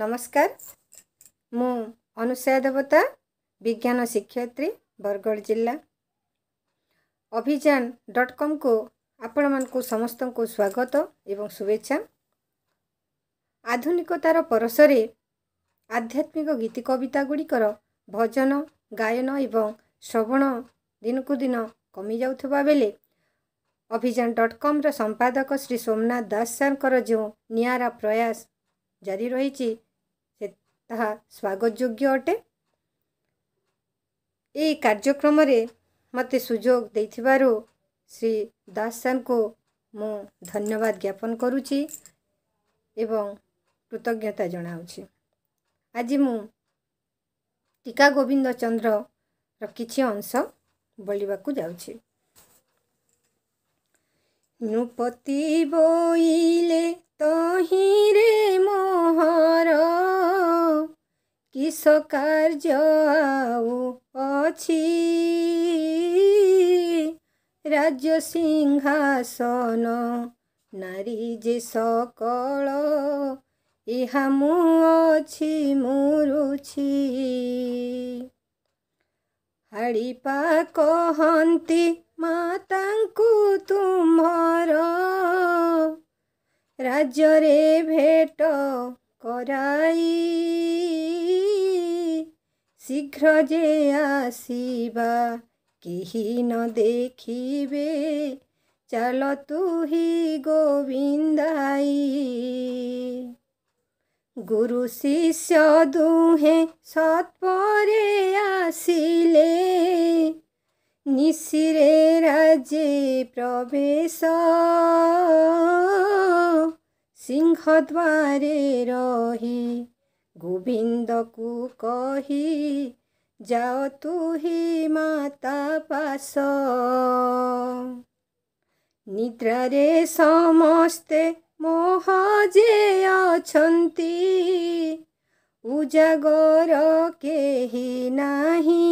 ନମସ୍କାର ମୁଁ ଅନୁସୟା ଦେବତା ବିଜ୍ଞାନ ଶିକ୍ଷୟତ୍ରୀ ବରଗଡ଼ ଜିଲ୍ଲା ଅଭିଯାନ ଡଟ୍ କମ୍କୁ ଆପଣମାନଙ୍କୁ ସମସ୍ତଙ୍କୁ ସ୍ୱାଗତ ଏବଂ ଶୁଭେଚ୍ଛା ଆଧୁନିକତାର ପରଶରେ ଆଧ୍ୟାତ୍ମିକ ଗୀତି କବିତା ଗୁଡ଼ିକର ଭଜନ ଗାୟନ ଏବଂ ଶ୍ରବଣ ଦିନକୁ ଦିନ କମିଯାଉଥିବା ବେଳେ ଅଭିଯାନ ଡଟ୍ କମ୍ର ସମ୍ପାଦକ ଶ୍ରୀ ସୋମନାଥ ଦାସ ସାର୍ଙ୍କର ଯେଉଁ ନିଆରା ପ୍ରୟାସ ଜାରି ରହିଛି ତାହା ସ୍ୱାଗତଯୋଗ୍ୟ ଅଟେ ଏହି କାର୍ଯ୍ୟକ୍ରମରେ ମୋତେ ସୁଯୋଗ ଦେଇଥିବାରୁ ଶ୍ରୀ ଦାସ ସାର୍ଙ୍କୁ ମୁଁ ଧନ୍ୟବାଦ ଜ୍ଞାପନ କରୁଛି ଏବଂ କୃତଜ୍ଞତା ଜଣାଉଛି ଆଜି ମୁଁ ଟିକା ଗୋବିନ୍ଦ ଚନ୍ଦ୍ରର କିଛି ଅଂଶ ବୋଲିବାକୁ ଯାଉଛି ନୃପତି ବୋଇଲେ তহিরে মোহর কিস কার্য ଆଉ ଅଛି ରାଜ୍ୟ ସିଂହାସନ ନାରୀ ଯେ ସକଳ ଏହା ମୁଁ ଅଛି ମୁରୁଛି ହାଡ଼ିପା କହନ୍ତି ମାତାଙ୍କୁ ତୁମର ରାଜ୍ୟରେ ଭେଟ କରାଇ ଶୀଘ୍ର ଯେ ଆସିବା କେହି ନ ଦେଖିବେ ଚାଲ ତୁହି ଗୋବିନ୍ଦାଇ ଗୁରୁ ଶିଷ୍ୟ ଦୁହେଁ ସତ୍ପରେ ଆସିଲେ নিশিরে রাজে প্রবেশ সিংহদ্বারে রহি গোবিন্দকু কহি যাও তুহি মাতা পাস নিদ্রারে সমস্তে মোহ যে অছন্তি উজাগর কেহি নাহি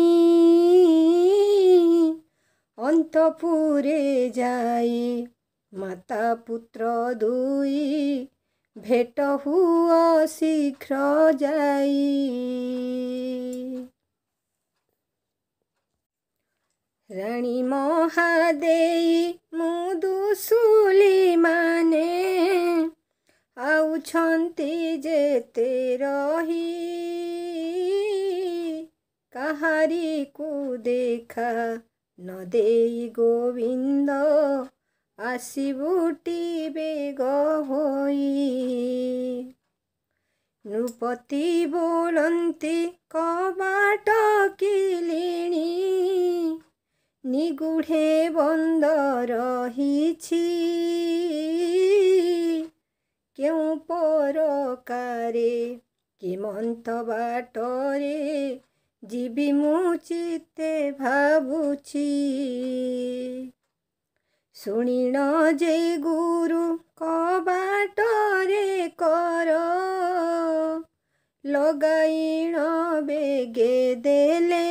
অন্তপুরে যাই মাতা পুত্র দুই ভেট হুয় শীঘ্র যাই রানী মহাদেই মুদুসুলি মানে আউছন্তি যেতে রহি কাহারি কু দেখা নদেই গোবিন্দ আসিবুটি বেগ হই নৃপতি বলন্তি কবাট কিলিণী নিগুঢ়ে বন্দ রহিছি কেউ পরকারে কিমন্ত বাটরে ଯିବି ମୁଁ ଚିତେ ଭାବୁଛି ଶୁଣିଣ ଯେ ଗୁରୁ କବାଟରେ କର ଲଗାଇଣ ବେଗେ ଦେଲେ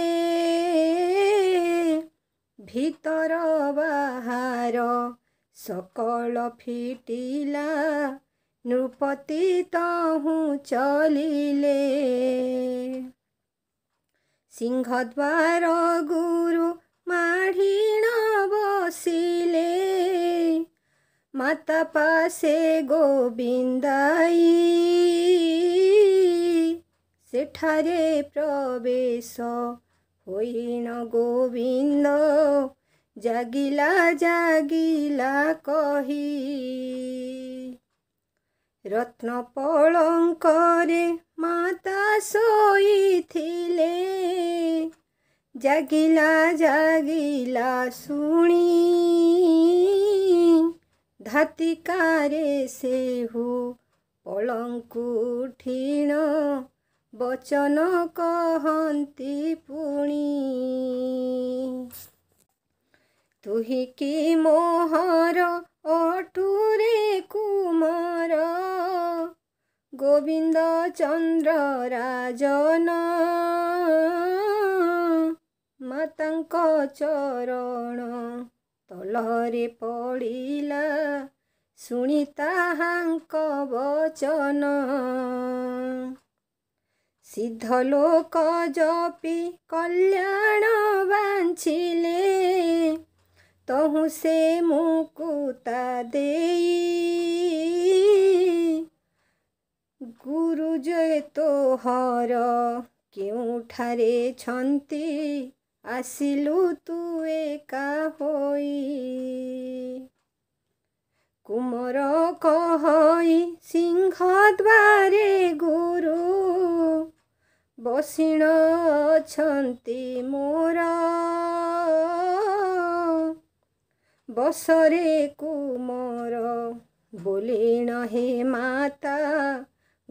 ଭିତର ବାହାର ସକଳ ଫିଟିଲା ନୃପତି ତହୁଁ ଚଲିଲେ ସିଂହଦ୍ୱାର ଗୁରୁ ମାଢ଼ିଣ ବସିଲେ ମାତା ପାଶେ ଗୋବିନ୍ଦାଇ ସେଠାରେ ପ୍ରବେଶ ହୋଇଣ ଗୋବିନ୍ଦ ଜାଗିଲା ଜାଗିଲା କହି রত্ন পলঙ্করে মাতা শোইথিলে জাগিলা জাগিলা শুনি ধাতিকারে সেহু পলঙ্কু ঠিণ বচন কহন্তি পুণি তুহি কি মোহর অটুরে কুমার ଗୋବିନ୍ଦ ଚନ୍ଦ୍ର ରାଜନ ମାତାଙ୍କ ଚରଣ ତଳରେ ପଡ଼ିଲା ଶୁଣି ତାହାଙ୍କ ବଚନ ସିଦ୍ଧ ଲୋକ ଜପି କଲ୍ୟାଣ ବାଞ୍ଛିଲେ ତହୁଁ ସେ ମୁକୁତା ଦେଇ ଜୟ ତୋ ହର କେଉଁଠାରେ ଛନ୍ତି ଆସିଲୁ ତୁ ଏକା ହୋଇ କୁମର କହଇ ସିଂହ ଦ୍ୱାରେ ଗୁରୁ ବସିଣ ଅଛନ୍ତି ମୋର ବସରେ କୁମର ବୋଲିଣ ହେ ମାତା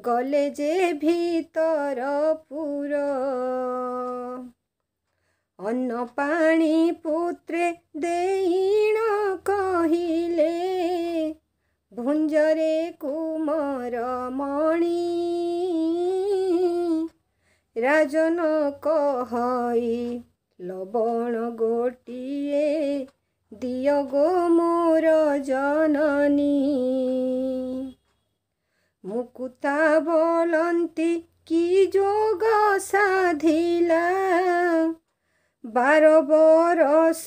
গলে যে ভিতর পুর অন্ন পাণি পুত্রে দেইণ কহিলে ভুঞ্জরে কুমর মণি রাজন কহই লবণ গোটিয়ে ଦିଅ ଗୋ ମୋର ଜନନୀ মুকুতা বলন্তি কি যোগ সাধিলা বার বরস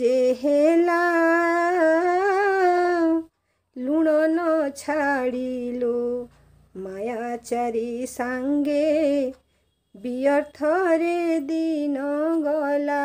যে হেলা ଲୁଣ ନ ଛାଡ଼ିଲୁ ମାୟାଚାରୀ ସାଙ୍ଗେ ବିଅର୍ଥରେ ଦିନ ଗଲା